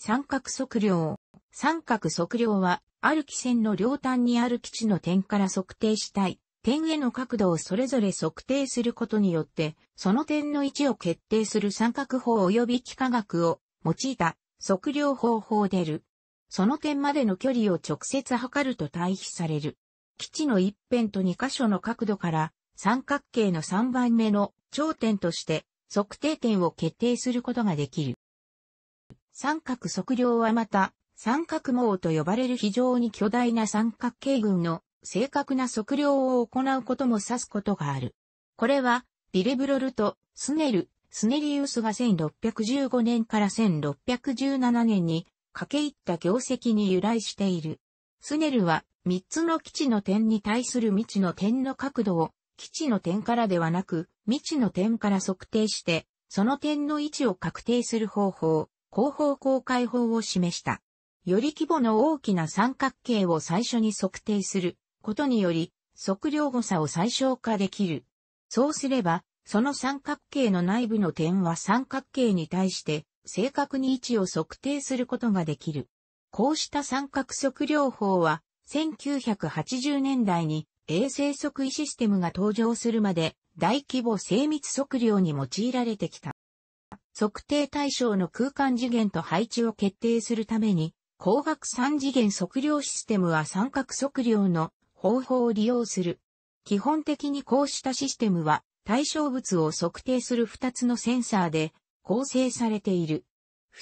三角測量。三角測量は、ある基線の両端にある基地の点から測定したい。点への角度をそれぞれ測定することによって、その点の位置を決定する三角法及び幾何学を用いた測量方法でる。その点までの距離を直接測ると対比される。基地の一辺と二箇所の角度から、三角形の三番目の頂点として測定点を決定することができる。三角測量はまた、三角網と呼ばれる非常に巨大な三角形群の正確な測量を行うことも指すことがある。これは、ビレブロルとスネル、スネリウスが1615年から1617年に駆け入った業績に由来している。スネルは三つの基地の点に対する未知の点の角度を基地の点からではなく未知の点から測定して、その点の位置を確定する方法広報公開法を示した。より規模の大きな三角形を最初に測定することにより、測量誤差を最小化できる。そうすれば、その三角形の内部の点は三角形に対して正確に位置を測定することができる。こうした三角測量法は、1980年代に衛星測位システムが登場するまで大規模精密測量に用いられてきた。測定対象の空間次元と配置を決定するために、光学3次元測量システムは三角測量の方法を利用する。基本的にこうしたシステムは対象物を測定する2つのセンサーで構成されている。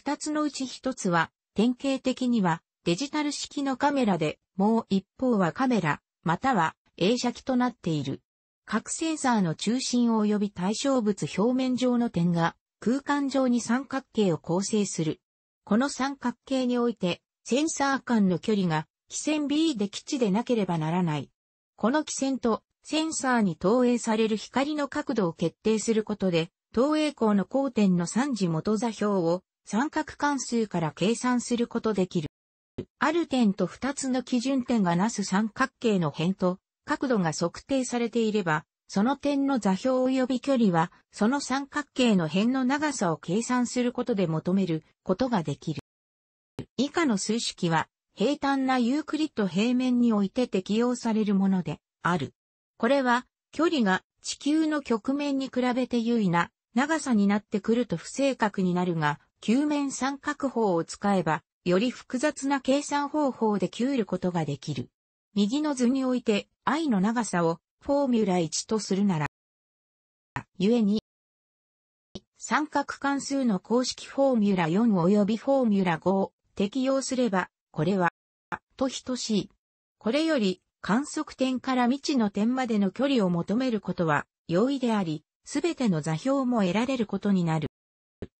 2つのうち1つは典型的にはデジタル式のカメラで、もう一方はカメラ、または映写機となっている。各センサーの中心及び対象物表面上の点が空間上に三角形を構成する。この三角形において、センサー間の距離が、基線 B で基地でなければならない。この基線と、センサーに投影される光の角度を決定することで、投影光の交点の三次元座標を三角関数から計算することできる。ある点と二つの基準点がなす三角形の辺と角度が測定されていれば、その点の座標及び距離は、その三角形の辺の長さを計算することで求めることができる。以下の数式は、平坦なユークリッド平面において適用されるものである。これは、距離が地球の局面に比べて優位な長さになってくると不正確になるが、球面三角法を使えば、より複雑な計算方法で求ることができる。右の図において、i の長さをフォーミュラ1とするなら、ゆえに、三角関数の公式フォーミュラ4及びフォーミュラ5を適用すれば、これは、と等しい。これより、観測点から未知の点までの距離を求めることは容易であり、すべての座標も得られることになる。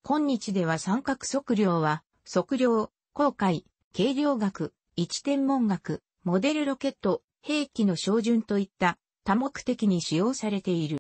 今日では三角測量は、測量、航海、軽量学、一天文学、モデルロケット、兵器の照準といった多目的に使用されている。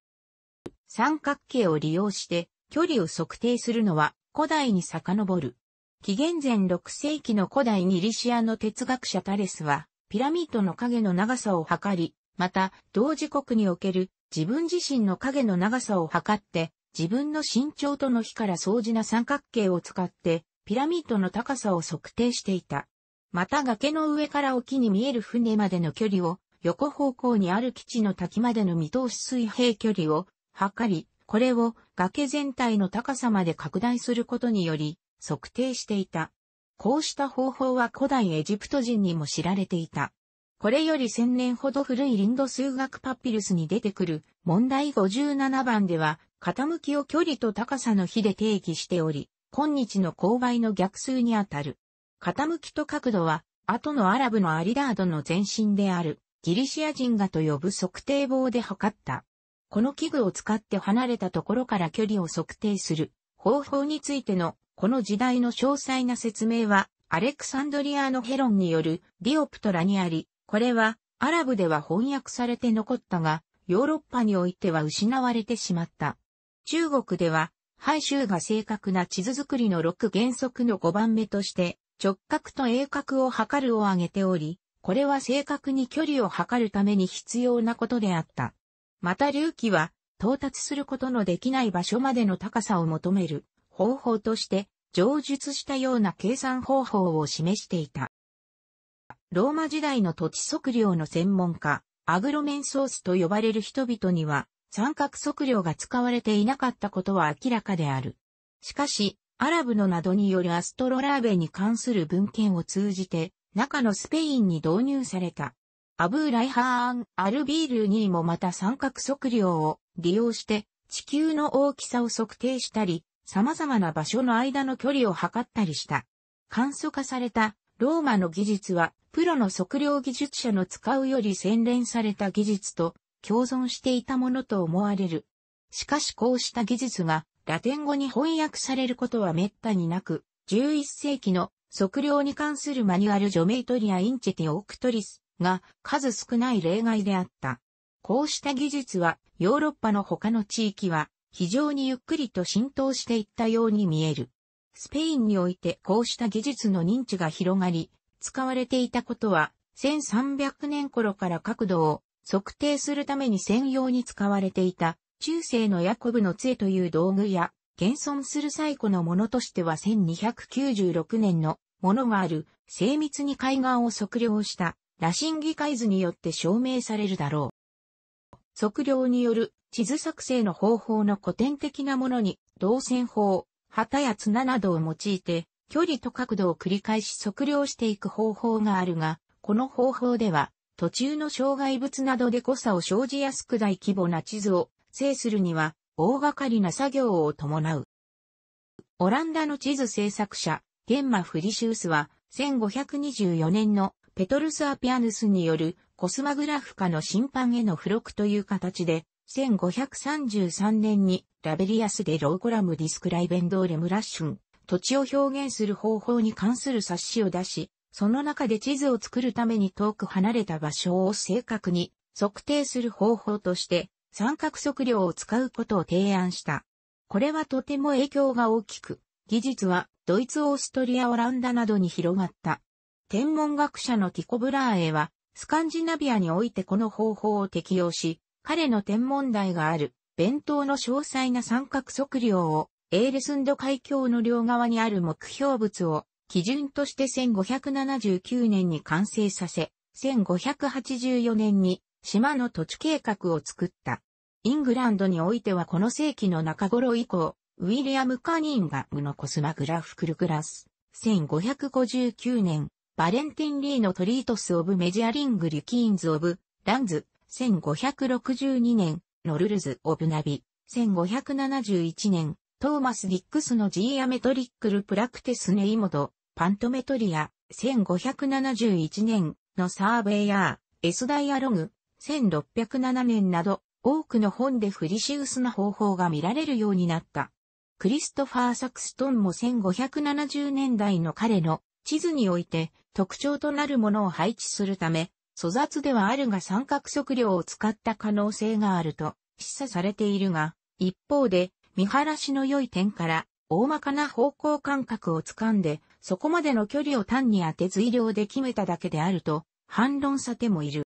三角形を利用して距離を測定するのは古代に遡る。紀元前6世紀の古代ギリシアの哲学者タレスは、ピラミッドの影の長さを測り、また、同時刻における自分自身の影の長さを測って、自分の身長との比から相似な三角形を使って、ピラミッドの高さを測定していた。また崖の上から沖に見える船までの距離を横方向にある基地の滝までの見通し水平距離を測り、これを崖全体の高さまで拡大することにより測定していた。こうした方法は古代エジプト人にも知られていた。これより1000年ほど古いリンド数学パピルスに出てくる問題57番では傾きを距離と高さの比で定義しており、今日の勾配の逆数にあたる。傾きと角度は後のアラブのアリダードの前身である。ギリシア人がと呼ぶ測定棒で測った。この器具を使って離れたところから距離を測定する方法についてのこの時代の詳細な説明はアレクサンドリアのヘロンによるディオプトラにあり、これはアラブでは翻訳されて残ったが、ヨーロッパにおいては失われてしまった。中国では、廃州が正確な地図作りの6原則の5番目として、直角と鋭角を測るを挙げており、これは正確に距離を測るために必要なことであった。また隆起は、到達することのできない場所までの高さを求める方法として、上述したような計算方法を示していた。ローマ時代の土地測量の専門家、アグロメンソースと呼ばれる人々には、三角測量が使われていなかったことは明らかである。しかし、アラブのなどによるアストロラーベに関する文献を通じて、中のスペインに導入された。アブーライハーン・アルビールにもまた三角測量を利用して地球の大きさを測定したり、様々な場所の間の距離を測ったりした。簡素化されたローマの技術は、プロの測量技術者の使うより洗練された技術と共存していたものと思われる。しかしこうした技術がラテン語に翻訳されることは滅多になく、11世紀の測量に関するマニュアルジョメイトリア・インチェティ・オクトリスが数少ない例外であった。こうした技術はヨーロッパの他の地域は非常にゆっくりと浸透していったように見える。スペインにおいてこうした技術の認知が広がり、使われていたことは1300年頃から角度を測定するために専用に使われていた中世のヤコブの杖という道具や現存する最古のものとしては1296年のものがある、精密に海岸を測量した、羅針議会図によって証明されるだろう。測量による地図作成の方法の古典的なものに、導線法、旗や綱などを用いて、距離と角度を繰り返し測量していく方法があるが、この方法では、途中の障害物などで誤差を生じやすく大規模な地図を制するには、大掛かりな作業を伴う。オランダの地図制作者、ゲンマ・フリシウスは、1524年のペトルス・アピアヌスによるコスマグラフ化の審判への付録という形で、1533年にラベリアスでローコラム・ディスクライベンドーレムラッシュン、土地を表現する方法に関する冊子を出し、その中で地図を作るために遠く離れた場所を正確に測定する方法として、三角測量を使うことを提案した。これはとても影響が大きく、技術はドイツ、オーストリア、オランダなどに広がった。天文学者のティコ・ブラーエは、スカンジナビアにおいてこの方法を適用し、彼の天文台がある、弁当の詳細な三角測量を、エールスンド海峡の両側にある目標物を、基準として1579年に完成させ、1584年に島の土地計画を作った。イングランドにおいてはこの世紀の中頃以降、ウィリアム・カニンガムのコスマグラフクルクラス、1559年、バレンティン・リーのトリートス・オブ・メジャーリング・リキーンズ・オブ・ランズ、1562年、ノルルズ・オブ・ナビ、1571年、トーマス・ディックスのジーアメトリックル・プラクテス・ネイモド、パントメトリア、1571年のサーベイヤー、エスダイアログ、1607年など、多くの本でフリシウスな方法が見られるようになった。クリストファー・サクストンも1570年代の彼の地図において特徴となるものを配置するため、粗雑ではあるが三角測量を使った可能性があると示唆されているが、一方で見晴らしの良い点から大まかな方向感覚をつかんで、そこまでの距離を単に当て随量で決めただけであると反論さてもいる。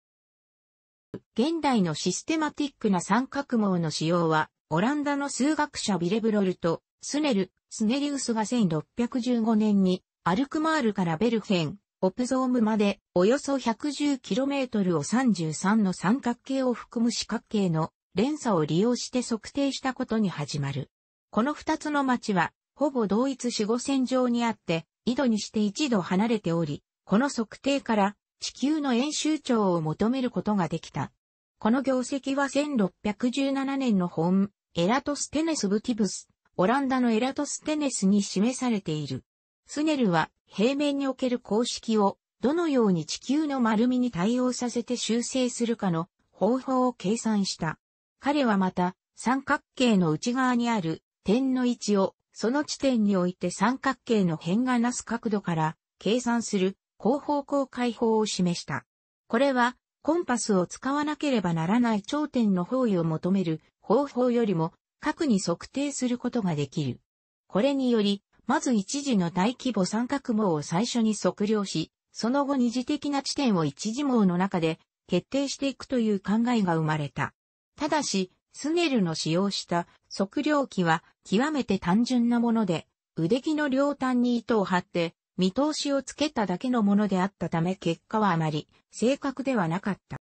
現代のシステマティックな三角網の使用はオランダの数学者ビレブロルとスネル、スネリウスが1615年にアルクマールからベルフェン、オプゾームまでおよそ 110km を33の三角形を含む四角形の連鎖を利用して測定したことに始まる。この二つの町はほぼ同一四五線上にあって井戸にして一度離れており、この測定から地球の円周長を求めることができた。この業績は1617年の本エラトステネス・ブティブス、オランダのエラトステネスに示されている。スネルは平面における公式をどのように地球の丸みに対応させて修正するかの方法を計算した。彼はまた三角形の内側にある点の位置をその地点において三角形の辺がなす角度から計算する後方向解法を示した。これはコンパスを使わなければならない頂点の方位を求める方法よりも核に測定することができる。これにより、まず一時の大規模三角網を最初に測量し、その後二次的な地点を一次網の中で決定していくという考えが生まれた。ただし、スネルの使用した測量機は極めて単純なもので、腕木の両端に糸を張って見通しをつけただけのものであったため結果はあまり正確ではなかった。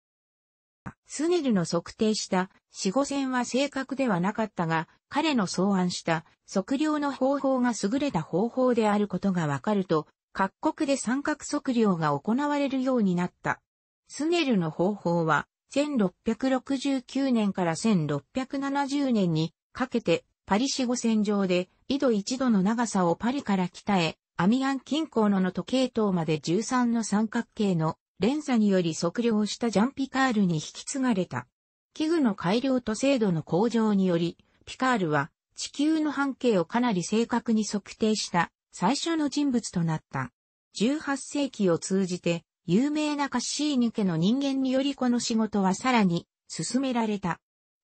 スネルの測定した死後線は正確ではなかったが、彼の草案した測量の方法が優れた方法であることがわかると、各国で三角測量が行われるようになった。スネルの方法は、1669年から1670年にかけてパリ死後線上で緯度一度の長さをパリから北へ、アミアン近郊のの時計塔まで13の三角形の連鎖により測量したジャン・ピカールに引き継がれた。器具の改良と精度の向上により、ピカールは地球の半径をかなり正確に測定した最初の人物となった。18世紀を通じて有名なカッシーニ家の人間によりこの仕事はさらに進められた。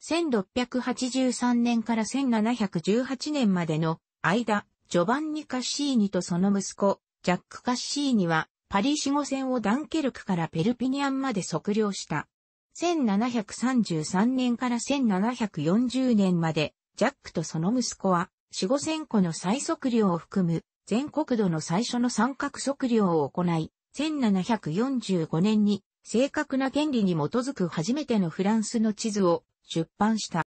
1683年から1718年までの間、ジョバンニ・カッシーニとその息子、ジャック・カッシーニはパリ死後戦をダンケルクからペルピニアンまで測量した。1733年から1740年まで、ジャックとその息子は、死後戦後の再測量を含む、全国土の最初の三角測量を行い、1745年に正確な原理に基づく初めてのフランスの地図を出版した。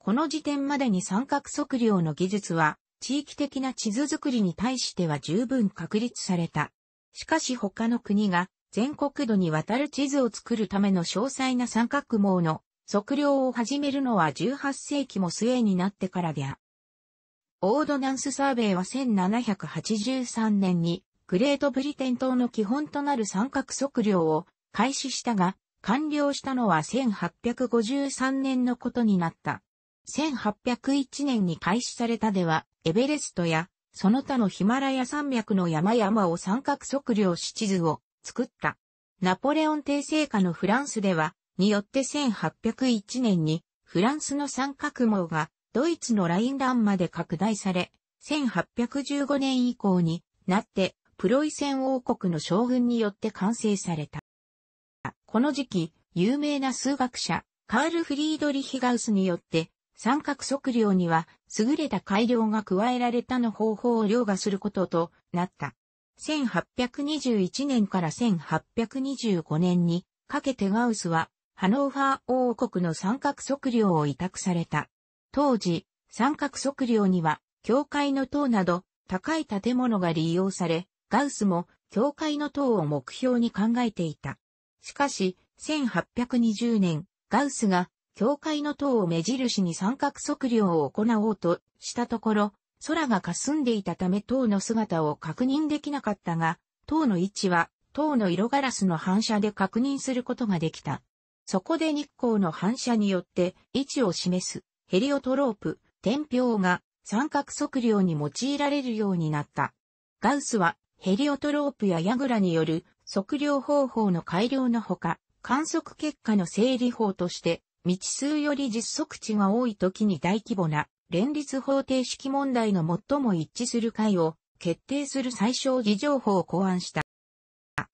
この時点までに三角測量の技術は地域的な地図作りに対しては十分確立された。しかし他の国が全国土にわたる地図を作るための詳細な三角網の測量を始めるのは18世紀も末になってからであ。オードナンスサーベイは1783年にグレートブリテン島の基本となる三角測量を開始したが、完了したのは1853年のことになった。1801年に開始されたでは、エベレストやその他のヒマラヤ山脈の山々を三角測量し地図を作った。ナポレオン帝政下のフランスでは、によって1801年にフランスの三角網がドイツのラインランまで拡大され、1815年以降になってプロイセン王国の将軍によって完成された。この時期、有名な数学者、カール・フリードリヒガウスによって、三角測量には優れた改良が加えられたの方法を凌駕することとなった。1821年から1825年にかけてガウスはハノーファー王国の三角測量を委託された。当時、三角測量には教会の塔など高い建物が利用され、ガウスも教会の塔を目標に考えていた。しかし、1820年、ガウスが教会の塔を目印に三角測量を行おうとしたところ、空が霞んでいたため塔の姿を確認できなかったが、塔の位置は塔の色ガラスの反射で確認することができた。そこで日光の反射によって位置を示すヘリオトロープ、天平が三角測量に用いられるようになった。ガウスはヘリオトロープやヤグラによる測量方法の改良のほか、観測結果の整理法として未知数より実測値が多い時に大規模な連立方程式問題の最も一致する解を決定する最小偽情報を考案した。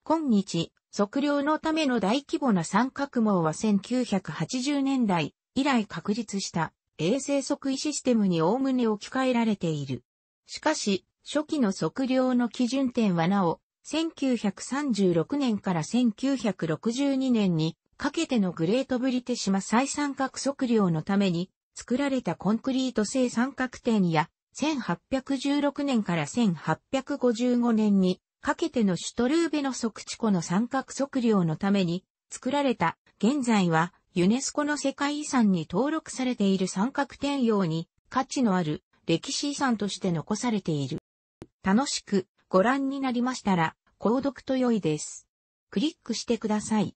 今日、測量のための大規模な三角網は1980年代以来確立した衛星測位システムに概ね置き換えられている。しかし、初期の測量の基準点はなお、1936年から1962年にかけてのグレートブリテシマ再三角測量のために作られたコンクリート製三角点や1816年から1855年にかけてのシュトルーベの測地湖の三角測量のために作られた現在はユネスコの世界遺産に登録されている三角点用に価値のある歴史遺産として残されている。楽しくご覧になりましたら購読と良いです。クリックしてください。